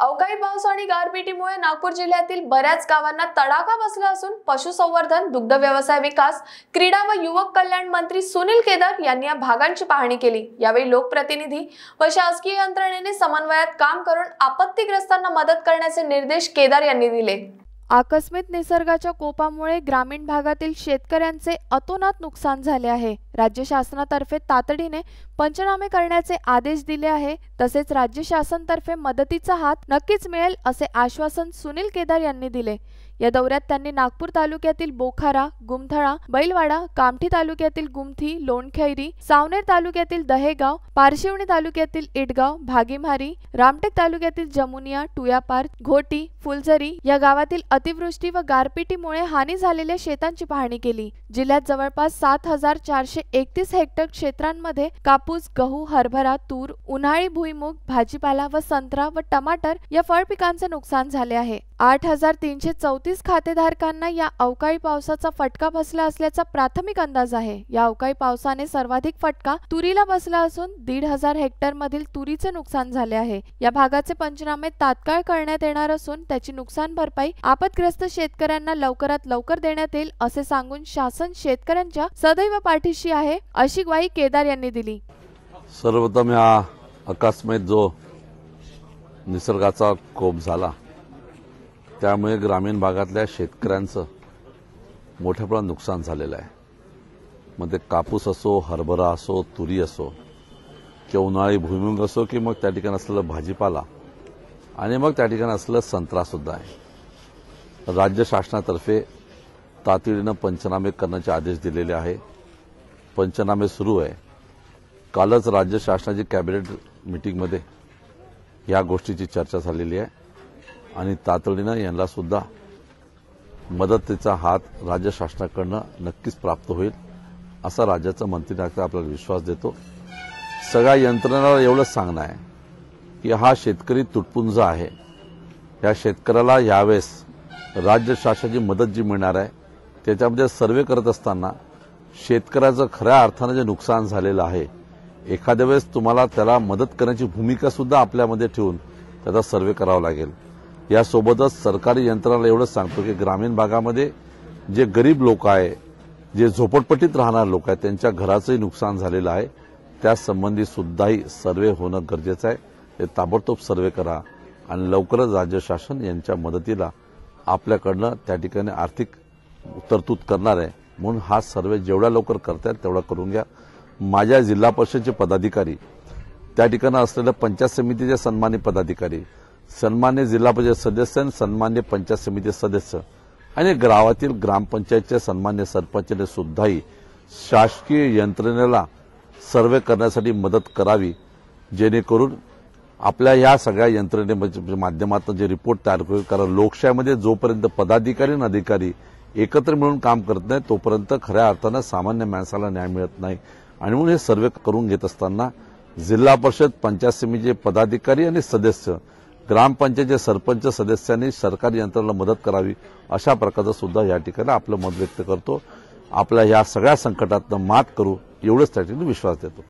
अवकाळी पाऊस आणि गारपिटीमुळे नागपूर जिल्ह्यातील बऱ्याच गावांना तडाखा बसला असून पशुसंवर्धन दुग्ध व्यवसाय विकास क्रीडा व युवक कल्याण मंत्री सुनील केदार यांनी या भागांची पाहणी केली यावेळी लोकप्रतिनिधी व शासकीय यंत्रणेने समन्वयात काम करून आपत्तीग्रस्तांना मदत करण्याचे निर्देश केदार यांनी दिले आकस्मित निसर्गाच्या कोपामुळे ग्रामीण भागातील शेतकऱ्यांचे अतोनात नुकसान झाले आहे राज्य शासनातर्फे तातडीने पंचनामे करण्याचे आदेश दिले आहे तसेच राज्य शासनातर्फे मदतीचा हात नक्कीच मिळेल असे आश्वासन सुनील केदार यांनी दिले या दौऱ्यात त्यांनी नागपूर तालुक्यातील बोखारा गुमथळा बैलवाडा कामठी तालुक्यातील गुमथी लोणखैरी सावनेर तालुक्यातील दहेगाव पारशिवणी तालुक्यातील इटगाव भागीमारी रामटेक तालुक्यातील जमुनिया टुयापार घोटी फुलझरी या गावातील अतिवृष्टी व गारपिटीमुळे हानी झालेल्या शेतांची पाहणी केली जिल्ह्यात जवळपास सात हजार चारशे एकतीस हेक्टर क्षेत्रांमध्ये कापूस गहू हरभरा तूर उन्हाळी भुईमुग भाजीपाला व संत्रा व टमाटर या फळ पिकांचे नुकसान झाले आहे आठ हजार तीनशे चौदा चौतीस खातेधारकांना या अवकाळी पावसाचा फटका बसला असल्याचा प्राथमिक अंदाज आहे या अवकाळी पावसाने सर्वाधिक फटका तुरीला बसला असून दीड हजार हेक्टर मधील तुरीचे नुकसान झाले आहे या भागाचे पंचनामे तात्काळ करण्यात येणार असून त्याची नुकसान भरपाई आपदग्रस्त शेतकऱ्यांना लवकरात लवकर देण्यात येईल असे सांगून शासन शेतकऱ्यांच्या सदैव पाठीशी आहे अशी ग्वाही केदार यांनी दिली सर्वप्रथम या अकस्मात जो निसर्गाचा कोप झाला त्यामुळे ग्रामीण भागातल्या शेतकऱ्यांचं मोठ्या प्रमाणात नुकसान झालेलं आहे मग ते कापूस असो हरभरा असो तुरी असो किंवा उन्हाळी भुईमुंग असो की मग त्या ठिकाणी असलेलं भाजीपाला आणि मग त्या ठिकाणी असलेलं संत्रासुद्धा आहे राज्य शासनातर्फे तातडीनं पंचनामे करण्याचे आदेश दिलेले आहे पंचनामे सुरू आहे कालच राज्य शासनाची कॅबिनेट मिटिंगमध्ये या गोष्टीची चर्चा झालेली आहे आणि तातडीनं यांना सुद्धा मदतीचा हात राज्य शासनाकडनं नक्कीच प्राप्त होईल असा राज्याचा डॉक्टर आपल्याला विश्वास देतो सगळ्या यंत्रणाला एवढंच सांगणं आहे की हा शेतकरी तुटपुंज आहे या शेतकऱ्याला यावेळेस राज्य शासनाची मदत जी मिळणार आहे त्याच्यामध्ये सर्वे करत असताना शेतकऱ्याचं खऱ्या अर्थानं जे नुकसान झालेलं आहे एखाद्या वेळेस तुम्हाला त्याला मदत करण्याची भूमिका सुद्धा आपल्यामध्ये ठेवून त्याचा सर्वे करावा लागेल यासोबतच सरकारी यंत्रणाला एवढंच सांगतो की ग्रामीण भागामध्ये जे गरीब लोक आहे जे झोपडपट्टीत राहणारे लोक आहेत त्यांच्या घराचंही नुकसान झालेलं आहे त्यासंबंधी सुद्धाही सर्वे होणं गरजेचं आहे ते ताबडतोब सर्वे करा आणि लवकरच राज्य शासन यांच्या मदतीला आपल्याकडनं त्या ठिकाणी आर्थिक तरतूद करणार आहे म्हणून हा सर्वे जेवढ्या लवकर करता तेवढा करून घ्या माझ्या जिल्हा परिषदचे पदाधिकारी त्या ठिकाणी असलेल्या पंचायत समितीचे सन्मानित पदाधिकारी सन्मान्य जिल्हा परिषद सदस्य सन्मान्य पंचायत समिती सदस्य आणि गावातील ग्रामपंचायतचे सन्मान्य सरपंचने सुद्धाही शासकीय यंत्रणेला सर्वे करण्यासाठी मदत करावी जेणेकरून आपल्या या सगळ्या यंत्रणे माध्यमातून जे रिपोर्ट तयार होईल कारण लोकशाहीमध्ये जोपर्यंत पदाधिकारी आणि अधिकारी एकत्र मिळून काम करत नाही तोपर्यंत खऱ्या अर्थानं सामान्य माणसाला न्याय मिळत नाही आणि म्हणून हे सर्वे करून घेत असताना जिल्हा परिषद पंचायत समितीचे पदाधिकारी आणि सदस्य ग्रामपंचायतचे सरपंच सदस्यांनी सरकारी यंत्रणेला मदत करावी अशा प्रकारचं सुद्धा या ठिकाणी आपलं मत व्यक्त करतो आपल्या या सगळ्या संकटातनं मात करू एवढंच त्या ठिकाणी विश्वास देतो